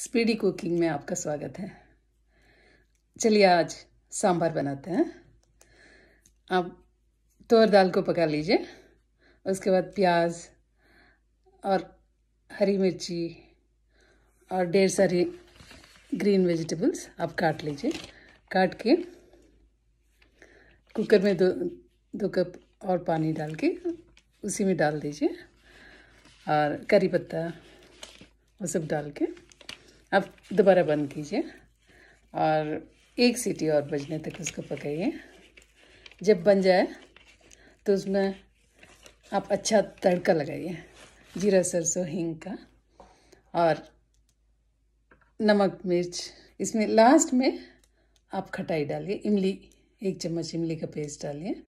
speedy cooking में आपका स्वागत है चलिए आज सांभर बनाते हैं आप तोर दाल को पका लीजिए उसके बाद प्याज और हरी मिर्ची और ढेर सारी ग्रीन वेजिटेबल्स आप काट लीजिए काट के कुकर में दो दो कप और पानी डाल के उसी में डाल दीजिए और करी पत्ता वो सब डाल के अब दोबारा बंद कीजिए और एक सीटी और बजने तक उसको पकाइए जब बन जाए तो उसमें आप अच्छा तड़का लगाइए जीरा सरसों हींग का और नमक मिर्च इसमें लास्ट में आप खटाई डालिए इमली एक चम्मच इमली का पेस्ट डालिए